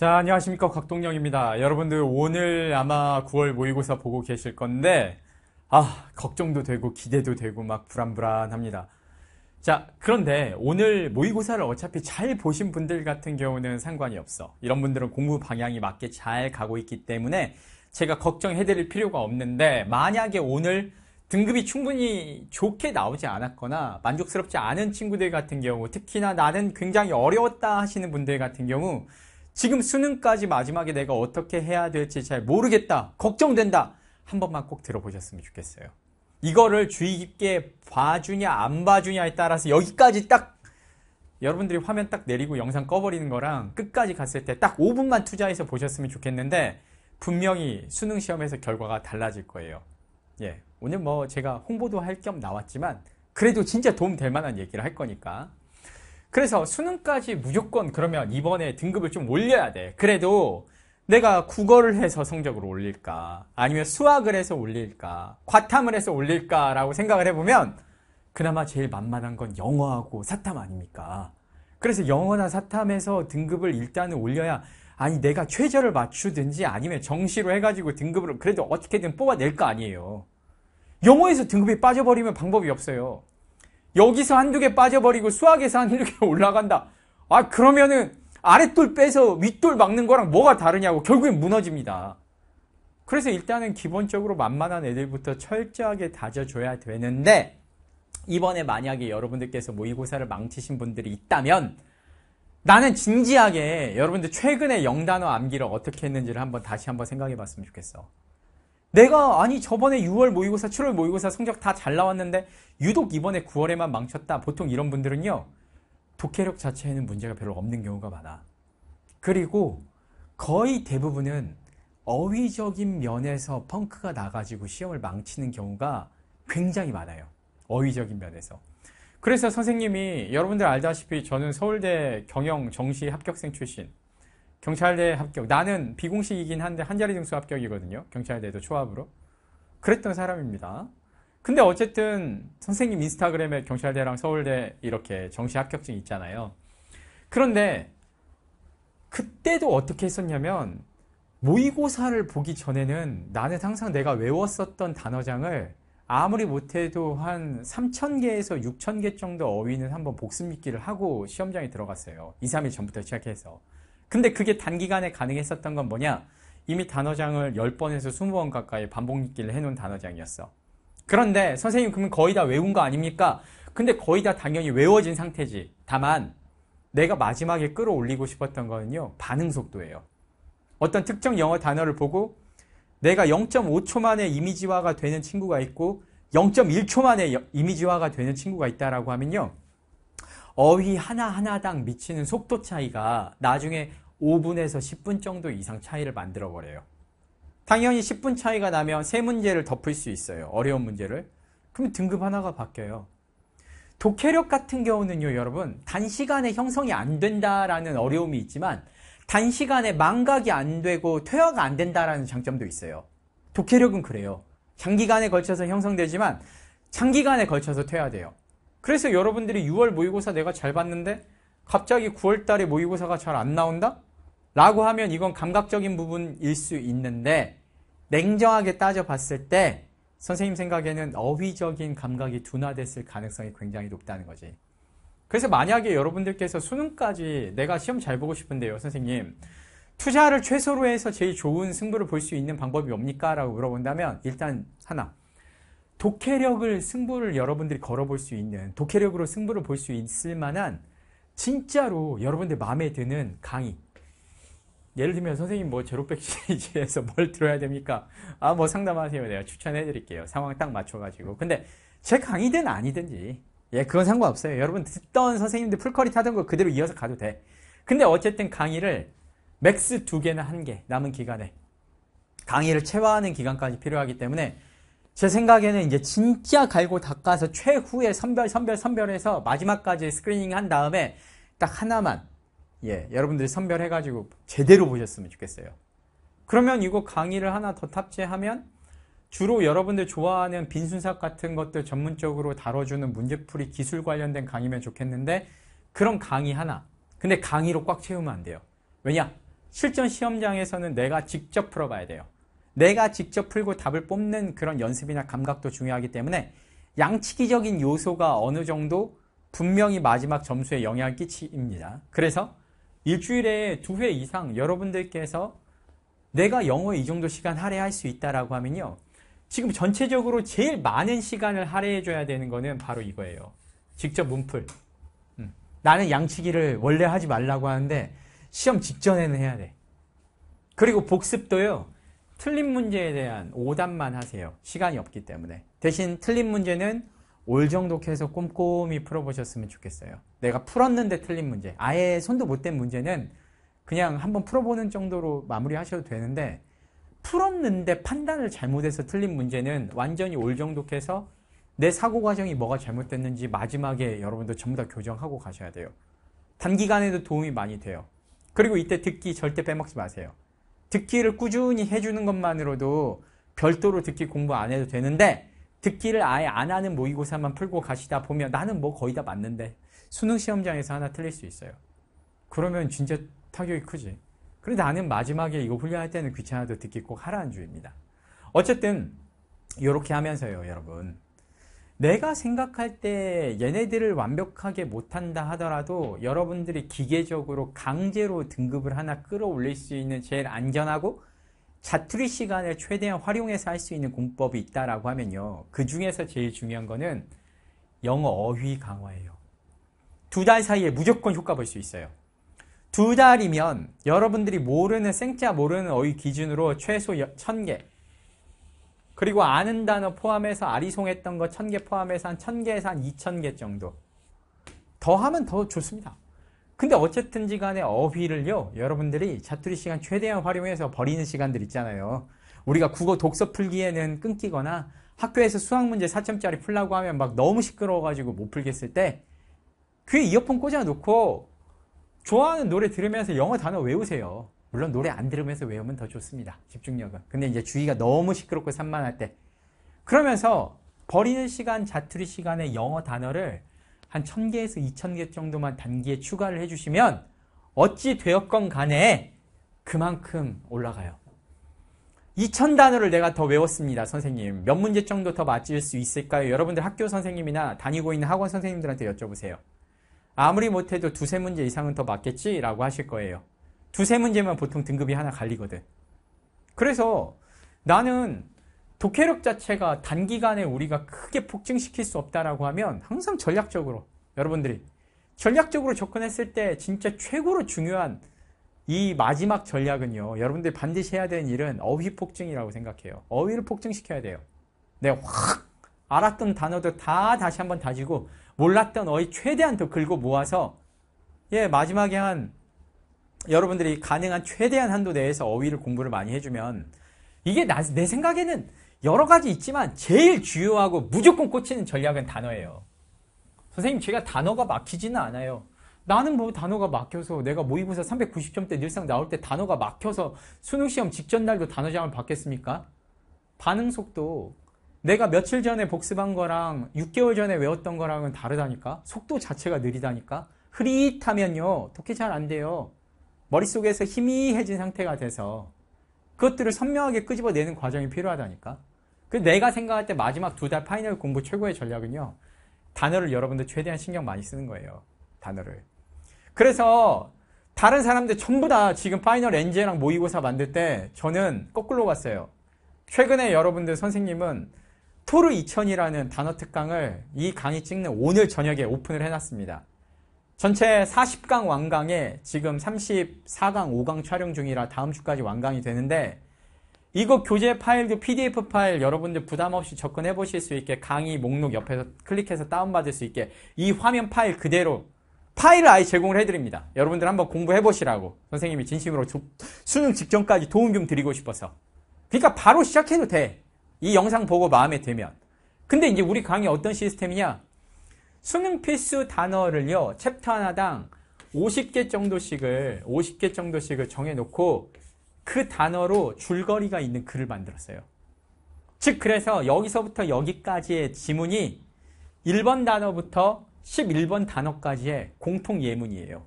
자, 안녕하십니까. 곽동영입니다. 여러분들 오늘 아마 9월 모의고사 보고 계실 건데, 아, 걱정도 되고 기대도 되고 막 불안불안합니다. 자, 그런데 오늘 모의고사를 어차피 잘 보신 분들 같은 경우는 상관이 없어. 이런 분들은 공부 방향이 맞게 잘 가고 있기 때문에 제가 걱정해드릴 필요가 없는데, 만약에 오늘 등급이 충분히 좋게 나오지 않았거나 만족스럽지 않은 친구들 같은 경우, 특히나 나는 굉장히 어려웠다 하시는 분들 같은 경우, 지금 수능까지 마지막에 내가 어떻게 해야 될지 잘 모르겠다. 걱정된다. 한 번만 꼭 들어보셨으면 좋겠어요. 이거를 주의 깊게 봐주냐 안 봐주냐에 따라서 여기까지 딱 여러분들이 화면 딱 내리고 영상 꺼버리는 거랑 끝까지 갔을 때 딱 5분만 투자해서 보셨으면 좋겠는데 분명히 수능 시험에서 결과가 달라질 거예요. 예. 오늘 뭐 제가 홍보도 할 겸 나왔지만 그래도 진짜 도움 될 만한 얘기를 할 거니까 그래서 수능까지 무조건 그러면 이번에 등급을 좀 올려야 돼. 그래도 내가 국어를 해서 성적을 올릴까? 아니면 수학을 해서 올릴까? 과탐을 해서 올릴까? 라고 생각을 해보면 그나마 제일 만만한 건 영어하고 사탐 아닙니까? 그래서 영어나 사탐에서 등급을 일단은 올려야 아니 내가 최저를 맞추든지 아니면 정시로 해가지고 등급을 그래도 어떻게든 뽑아낼 거 아니에요. 영어에서 등급이 빠져버리면 방법이 없어요. 여기서 한두 개 빠져버리고 수학에서 한두 개 올라간다. 아, 그러면은 아랫돌 빼서 윗돌 막는 거랑 뭐가 다르냐고 결국엔 무너집니다. 그래서 일단은 기본적으로 만만한 애들부터 철저하게 다져줘야 되는데 이번에 만약에 여러분들께서 모의고사를 망치신 분들이 있다면 나는 진지하게 여러분들 최근에 영단어 암기를 어떻게 했는지를 한번 다시 한번 생각해 봤으면 좋겠어. 내가 아니 저번에 6월 모의고사, 7월 모의고사 성적 다 잘 나왔는데 유독 이번에 9월에만 망쳤다. 보통 이런 분들은요. 독해력 자체에는 문제가 별로 없는 경우가 많아. 그리고 거의 대부분은 어휘적인 면에서 펑크가 나가지고 시험을 망치는 경우가 굉장히 많아요. 어휘적인 면에서. 그래서 선생님이 여러분들 알다시피 저는 서울대 경영 정시 합격생 출신 경찰대 합격. 나는 비공식이긴 한데 한 자리 등수 합격이거든요. 경찰대도 초합으로. 그랬던 사람입니다. 근데 어쨌든 선생님 인스타그램에 경찰대랑 서울대 이렇게 정시 합격증 있잖아요. 그런데 그때도 어떻게 했었냐면 모의고사를 보기 전에는 나는 항상 내가 외웠었던 단어장을 아무리 못해도 한 3,000개에서 6,000개 정도 어휘는 한번 복습 믿기를 하고 시험장에 들어갔어요. 2, 3일 전부터 시작해서. 근데 그게 단기간에 가능했었던 건 뭐냐? 이미 단어장을 10번에서 20번 가까이 반복 읽기를 해놓은 단어장이었어. 그런데 선생님 그러면 거의 다 외운 거 아닙니까? 근데 거의 다 당연히 외워진 상태지. 다만 내가 마지막에 끌어올리고 싶었던 거는요. 반응 속도예요. 어떤 특정 영어 단어를 보고 내가 0.5초 만에 이미지화가 되는 친구가 있고 0.1초 만에 이미지화가 되는 친구가 있다라고 하면요. 어휘 하나하나당 미치는 속도 차이가 나중에 5분에서 10분 정도 이상 차이를 만들어 버려요. 당연히 10분 차이가 나면 세 문제를 덮을 수 있어요. 어려운 문제를. 그럼 등급 하나가 바뀌어요. 독해력 같은 경우는요, 여러분, 단시간에 형성이 안 된다라는 어려움이 있지만, 단시간에 망각이 안 되고 퇴화가 안 된다라는 장점도 있어요. 독해력은 그래요. 장기간에 걸쳐서 형성되지만, 장기간에 걸쳐서 퇴화돼요. 그래서 여러분들이 6월 모의고사 내가 잘 봤는데, 갑자기 9월 달에 모의고사가 잘 안 나온다? 라고 하면 이건 감각적인 부분일 수 있는데 냉정하게 따져봤을 때 선생님 생각에는 어휘적인 감각이 둔화됐을 가능성이 굉장히 높다는 거지. 그래서 만약에 여러분들께서 수능까지 내가 시험 잘 보고 싶은데요, 선생님. 투자를 최소로 해서 제일 좋은 승부를 볼 수 있는 방법이 뭡니까? 라고 물어본다면 일단 하나. 독해력을 승부를 여러분들이 걸어볼 수 있는 독해력으로 승부를 볼 수 있을 만한 진짜로 여러분들 마음에 드는 강의 예를 들면 선생님 뭐 제로백 시리즈에서 뭘 들어야 됩니까? 아 뭐 상담하세요. 내가 추천해 드릴게요. 상황 딱 맞춰가지고. 근데 제 강의든 아니든지 예 그건 상관없어요. 여러분 듣던 선생님들 풀커리 타던 거 그대로 이어서 가도 돼. 근데 어쨌든 강의를 맥스 두 개나 한 개 남은 기간에 강의를 체화하는 기간까지 필요하기 때문에 제 생각에는 이제 진짜 갈고 닦아서 최후의 선별 선별 선별해서 마지막까지 스크리닝 한 다음에 딱 하나만 예, 여러분들이 선별해가지고 제대로 보셨으면 좋겠어요. 그러면 이거 강의를 하나 더 탑재하면 주로 여러분들 좋아하는 빈순삭 같은 것들 전문적으로 다뤄주는 문제풀이 기술 관련된 강의면 좋겠는데 그런 강의 하나. 근데 강의로 꽉 채우면 안 돼요. 왜냐? 실전 시험장에서는 내가 직접 풀어봐야 돼요. 내가 직접 풀고 답을 뽑는 그런 연습이나 감각도 중요하기 때문에 양치기적인 요소가 어느 정도 분명히 마지막 점수에 영향을 끼칩니다. 그래서 일주일에 두 회 이상 여러분들께서 내가 영어에 이 정도 시간 할애할 수 있다라고 하면요. 지금 전체적으로 제일 많은 시간을 할애해줘야 되는 거는 바로 이거예요. 직접 문풀. 음. 나는 양치기를 원래 하지 말라고 하는데 시험 직전에는 해야 돼. 그리고 복습도요. 틀린 문제에 대한 오답만 하세요. 시간이 없기 때문에. 대신 틀린 문제는 올 정도 해서 꼼꼼히 풀어보셨으면 좋겠어요. 내가 풀었는데 틀린 문제, 아예 손도 못 댄 문제는 그냥 한번 풀어보는 정도로 마무리하셔도 되는데 풀었는데 판단을 잘못해서 틀린 문제는 완전히 올 정도 해서 내 사고 과정이 뭐가 잘못됐는지 마지막에 여러분도 전부 다 교정하고 가셔야 돼요. 단기간에도 도움이 많이 돼요. 그리고 이때 듣기 절대 빼먹지 마세요. 듣기를 꾸준히 해주는 것만으로도 별도로 듣기 공부 안 해도 되는데 듣기를 아예 안 하는 모의고사만 풀고 가시다 보면 나는 뭐 거의 다 맞는데 수능 시험장에서 하나 틀릴 수 있어요. 그러면 진짜 타격이 크지. 그런데 나는 마지막에 이거 훈련할 때는 귀찮아도 듣기 꼭 하라는 주입니다. 의 어쨌든 이렇게 하면서요, 여러분. 내가 생각할 때 얘네들을 완벽하게 못한다 하더라도 여러분들이 기계적으로 강제로 등급을 하나 끌어올릴 수 있는 제일 안전하고 자투리 시간을 최대한 활용해서 할 수 있는 공법이 있다라고 하면요. 그 중에서 제일 중요한 거는 영어 어휘 강화예요. 두 달 사이에 무조건 효과 볼 수 있어요. 두 달이면 여러분들이 모르는 생짜 모르는 어휘 기준으로 최소 1000개 그리고 아는 단어 포함해서 아리송했던 거 1000개 포함해서 한 1000개에서 한 2000개 정도 더 하면 더 좋습니다. 근데 어쨌든지 간에 어휘를요 여러분들이 자투리 시간 최대한 활용해서 버리는 시간들 있잖아요 우리가 국어 독서 풀기에는 끊기거나 학교에서 수학문제 4점짜리 풀라고 하면 막 너무 시끄러워가지고 못 풀겠을 때 귀에 이어폰 꽂아놓고 좋아하는 노래 들으면서 영어 단어 외우세요 물론 노래 안 들으면서 외우면 더 좋습니다 집중력은 근데 이제 주의가 너무 시끄럽고 산만할 때 그러면서 버리는 시간 자투리 시간에 영어 단어를 한 1000개에서 2000개 정도만 단기에 추가를 해주시면 어찌 되었건 간에 그만큼 올라가요. 2000 단어를 내가 더 외웠습니다, 선생님. 몇 문제 정도 더 맞힐 수 있을까요? 여러분들 학교 선생님이나 다니고 있는 학원 선생님들한테 여쭤보세요. 아무리 못해도 두세 문제 이상은 더 맞겠지라고 하실 거예요. 두세 문제면 보통 등급이 하나 갈리거든. 그래서 나는 독해력 자체가 단기간에 우리가 크게 폭증시킬 수 없다라고 하면 항상 전략적으로 여러분들이 전략적으로 접근했을 때 진짜 최고로 중요한 이 마지막 전략은요. 여러분들이 반드시 해야 되는 일은 어휘 폭증이라고 생각해요. 어휘를 폭증시켜야 돼요. 내가 네, 확 알았던 단어도다 다시 한번 다지고 몰랐던 어휘 최대한 더긁어 모아서 예 마지막에 한 여러분들이 가능한 최대한 한도 내에서 어휘를 공부를 많이 해주면 이게 나, 내 생각에는 여러 가지 있지만 제일 주요하고 무조건 꽂히는 전략은 단어예요. 선생님, 제가 단어가 막히지는 않아요. 나는 뭐 단어가 막혀서 내가 모의고사 390점대 늘상 나올 때 단어가 막혀서 수능시험 직전 날도 단어장을 받겠습니까? 반응 속도. 내가 며칠 전에 복습한 거랑 6개월 전에 외웠던 거랑은 다르다니까? 속도 자체가 느리다니까? 흐릿하면요. 독해 잘 안 돼요. 머릿속에서 희미해진 상태가 돼서 그것들을 선명하게 끄집어내는 과정이 필요하다니까? 그 내가 생각할 때 마지막 두 달 파이널 공부 최고의 전략은요. 단어를 여러분들 최대한 신경 많이 쓰는 거예요. 단어를. 그래서 다른 사람들 전부 다 지금 파이널 엔지랑 모의고사 만들 때 저는 거꾸로 갔어요. 최근에 여러분들 선생님은 토르 2000이라는 단어 특강을 이 강의 찍는 오늘 저녁에 오픈을 해놨습니다. 전체 40강 완강에 지금 34강 5강 촬영 중이라 다음 주까지 완강이 되는데 이거 교재 파일도 그 PDF 파일 여러분들 부담 없이 접근해 보실 수 있게 강의 목록 옆에서 클릭해서 다운받을 수 있게 이 화면 파일 그대로 파일을 아예 제공을 해드립니다. 여러분들 한번 공부해 보시라고 선생님이 진심으로 조, 수능 직전까지 도움 좀 드리고 싶어서 그러니까 바로 시작해도 돼. 이 영상 보고 마음에 들면 근데 이제 우리 강의 어떤 시스템이냐 수능 필수 단어를요 챕터 하나당 50개 정도씩을 50개 정도씩을 정해놓고 그 단어로 줄거리가 있는 글을 만들었어요. 즉, 그래서 여기서부터 여기까지의 지문이 1번 단어부터 11번 단어까지의 공통 예문이에요.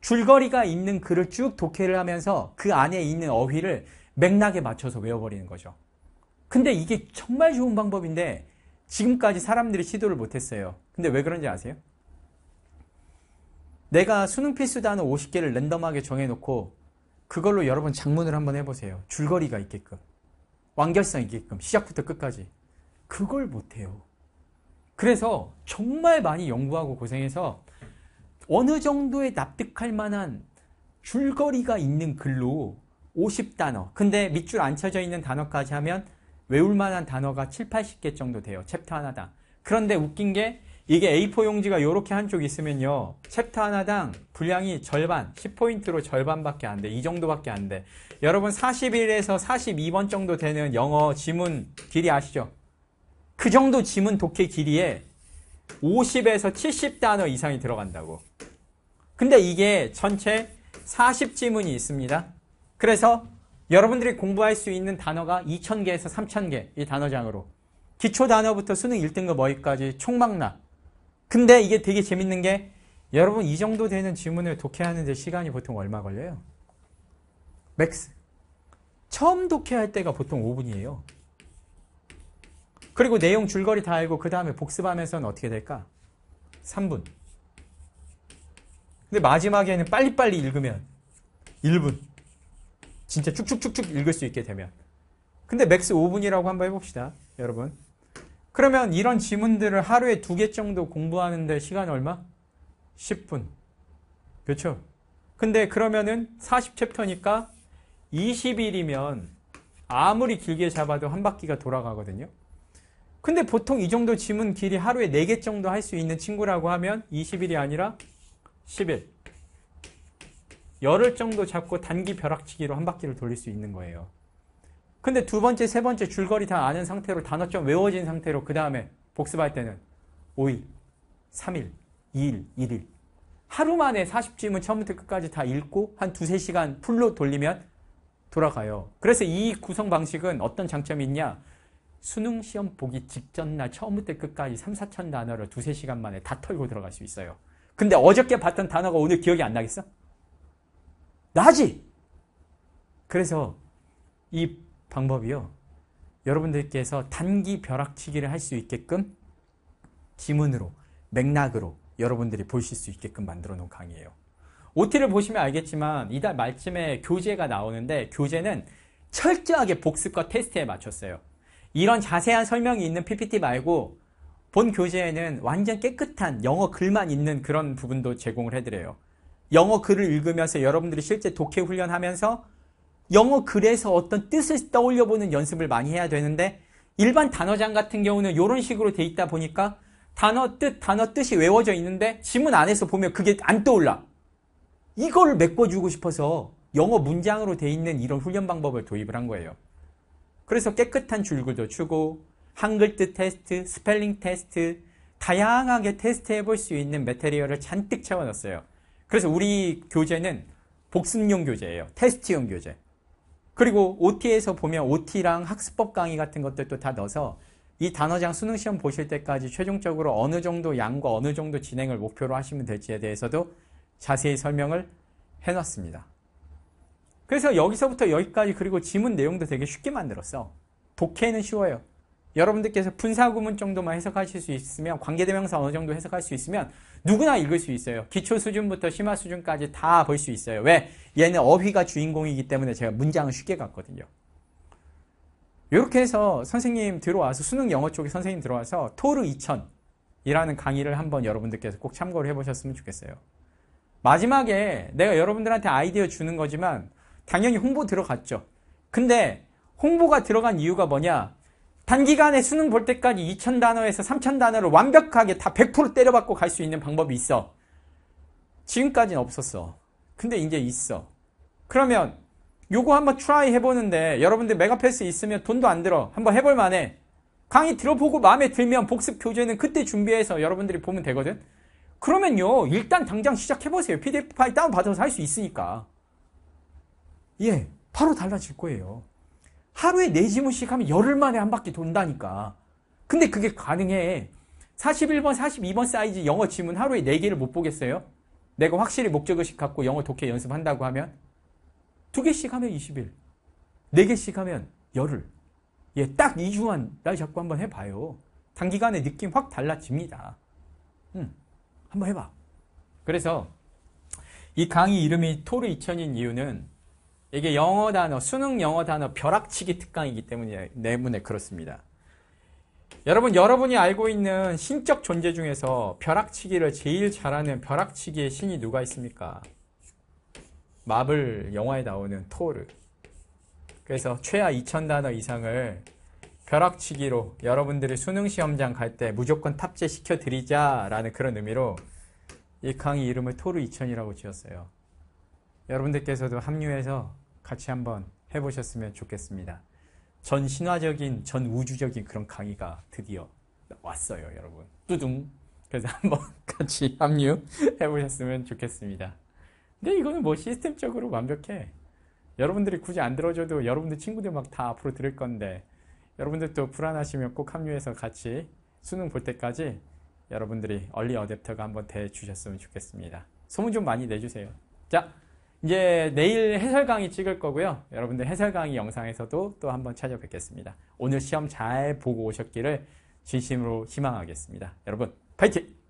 줄거리가 있는 글을 쭉 독해를 하면서 그 안에 있는 어휘를 맥락에 맞춰서 외워버리는 거죠. 근데 이게 정말 좋은 방법인데 지금까지 사람들이 시도를 못했어요. 근데 왜 그런지 아세요? 내가 수능 필수 단어 50개를 랜덤하게 정해놓고 그걸로 여러분 장문을 한번 해보세요. 줄거리가 있게끔. 완결성 있게끔. 시작부터 끝까지. 그걸 못해요. 그래서 정말 많이 연구하고 고생해서 어느 정도의 납득할 만한 줄거리가 있는 글로 50단어. 근데 밑줄 안 쳐져 있는 단어까지 하면 외울 만한 단어가 7, 80개 정도 돼요. 챕터 하나당. 그런데 웃긴 게 이게 A4 용지가 이렇게 한쪽 있으면요. 챕터 하나당 분량이 절반, 10포인트로 절반밖에 안 돼. 이 정도밖에 안 돼. 여러분 41에서 42번 정도 되는 영어 지문 길이 아시죠? 그 정도 지문 독해 길이에 50에서 70단어 이상이 들어간다고. 근데 이게 전체 40지문이 있습니다. 그래서 여러분들이 공부할 수 있는 단어가 2,000개에서 3,000개 이 단어장으로 기초 단어부터 수능 1등급 어휘까지 총망라 근데 이게 되게 재밌는 게 여러분 이 정도 되는 지문을 독해하는데 시간이 보통 얼마 걸려요? 맥스. 처음 독해할 때가 보통 5분이에요. 그리고 내용 줄거리 다 알고 그 다음에 복습하면서는 어떻게 될까? 3분. 근데 마지막에는 빨리빨리 읽으면 1분. 진짜 쭉쭉쭉쭉 읽을 수 있게 되면. 근데 맥스 5분이라고 한번 해봅시다. 여러분. 그러면 이런 지문들을 하루에 두 개 정도 공부하는데 시간 얼마? 10분. 그렇죠? 근데 그러면은 40챕터니까 20일이면 아무리 길게 잡아도 한 바퀴가 돌아가거든요. 근데 보통 이 정도 지문 길이 하루에 4개 정도 할 수 있는 친구라고 하면 20일이 아니라 10일. 열흘 정도 잡고 단기 벼락치기로 한 바퀴를 돌릴 수 있는 거예요. 근데 두 번째, 세 번째 줄거리 다 아는 상태로 단어점 외워진 상태로 그 다음에 복습할 때는 5일, 3일, 2일, 1일. 하루 만에 40지문 처음부터 끝까지 다 읽고 한 두세 시간 풀로 돌리면 돌아가요. 그래서 이 구성 방식은 어떤 장점이 있냐? 수능 시험 보기 직전 날 처음부터 끝까지 3, 4천 단어를 두세 시간 만에 다 털고 들어갈 수 있어요. 근데 어저께 봤던 단어가 오늘 기억이 안 나겠어? 나지! 그래서 이 방법이요. 여러분들께서 단기 벼락치기를 할 수 있게끔 지문으로, 맥락으로 여러분들이 보실 수 있게끔 만들어 놓은 강의예요. OT를 보시면 알겠지만 이달 말쯤에 교재가 나오는데 교재는 철저하게 복습과 테스트에 맞췄어요. 이런 자세한 설명이 있는 PPT 말고 본 교재에는 완전 깨끗한 영어 글만 있는 그런 부분도 제공을 해드려요. 영어 글을 읽으면서 여러분들이 실제 독해 훈련하면서 영어 글에서 어떤 뜻을 떠올려보는 연습을 많이 해야 되는데 일반 단어장 같은 경우는 이런 식으로 돼 있다 보니까 단어 뜻, 단어 뜻이 외워져 있는데 지문 안에서 보면 그게 안 떠올라. 이걸 메꿔주고 싶어서 영어 문장으로 돼 있는 이런 훈련 방법을 도입을 한 거예요. 그래서 깨끗한 줄글도 추고 한글 뜻 테스트, 스펠링 테스트, 다양하게 테스트해 볼 수 있는 메테리얼을 잔뜩 채워넣었어요. 그래서 우리 교재는 복습용 교재예요. 테스트용 교재. 그리고 OT에서 보면 OT랑 학습법 강의 같은 것들도 다 넣어서 이 단어장 수능 시험 보실 때까지 최종적으로 어느 정도 양과 어느 정도 진행을 목표로 하시면 될지에 대해서도 자세히 설명을 해놨습니다. 그래서 여기서부터 여기까지 그리고 지문 내용도 되게 쉽게 만들었어. 독해는 쉬워요. 여러분들께서 분사구문 정도만 해석하실 수 있으면 관계대명사 어느 정도 해석할 수 있으면 누구나 읽을 수 있어요. 기초 수준부터 심화 수준까지 다 볼 수 있어요. 왜? 얘는 어휘가 주인공이기 때문에 제가 문장을 쉽게 갔거든요. 이렇게 해서 선생님 들어와서 수능 영어 쪽에 선생님 들어와서 토르 2000이라는 강의를 한번 여러분들께서 꼭 참고를 해보셨으면 좋겠어요. 마지막에 내가 여러분들한테 아이디어 주는 거지만 당연히 홍보 들어갔죠. 근데 홍보가 들어간 이유가 뭐냐? 단기간에 수능 볼 때까지 2,000단어에서 3,000단어를 완벽하게 다 100% 때려받고 갈 수 있는 방법이 있어. 지금까지는 없었어. 근데 이제 있어. 그러면 요거 한번 트라이 해보는데 여러분들 메가패스 있으면 돈도 안 들어. 한번 해볼만 해. 강의 들어보고 마음에 들면 복습 교재는 그때 준비해서 여러분들이 보면 되거든. 그러면요. 일단 당장 시작해보세요. PDF 파일 다운받아서 할 수 있으니까. 예. 바로 달라질 거예요. 하루에 네 지문씩 하면 열흘 만에 한 바퀴 돈다니까. 근데 그게 가능해. 41번, 42번 사이즈 영어 지문 하루에 4개를 못 보겠어요? 내가 확실히 목적의식 갖고 영어 독해 연습한다고 하면? 2개씩 하면 20일. 4개씩 하면 열흘. 예, 딱 2주만 날 잡고 한번 해봐요. 단기간에 느낌 확 달라집니다. 음, 한번 해봐. 그래서 이 강의 이름이 토르 2 0 0 0인 이유는 이게 영어 단어, 수능 영어 단어 벼락치기 특강이기 때문에, 내문에 그렇습니다. 여러분, 여러분이 알고 있는 신적 존재 중에서 벼락치기를 제일 잘하는 벼락치기의 신이 누가 있습니까? 마블 영화에 나오는 토르. 그래서 최하 2 0 0 0 단어 이상을 벼락치기로 여러분들이 수능 시험장 갈 때 무조건 탑재시켜 드리자라는 그런 의미로 이 강의 이름을 토르 2 0 0 0이라고 지었어요. 여러분들께서도 합류해서 같이 한번 해보셨으면 좋겠습니다. 전 신화적인, 전 우주적인 그런 강의가 드디어 왔어요, 여러분. 뚜둥. 그래서 한번 같이 합류해보셨으면 좋겠습니다. 근데 이거는 뭐 시스템적으로 완벽해. 여러분들이 굳이 안 들어줘도 여러분들 친구들 막 다 앞으로 들을 건데 여러분들도 불안하시면 꼭 합류해서 같이 수능 볼 때까지 여러분들이 얼리 어댑터가 한번 돼 주셨으면 좋겠습니다. 소문 좀 많이 내주세요. 자, 이제 내일 해설 강의 찍을 거고요. 여러분들 해설 강의 영상에서도 또 한번 찾아뵙겠습니다. 오늘 시험 잘 보고 오셨기를 진심으로 희망하겠습니다. 여러분, 파이팅!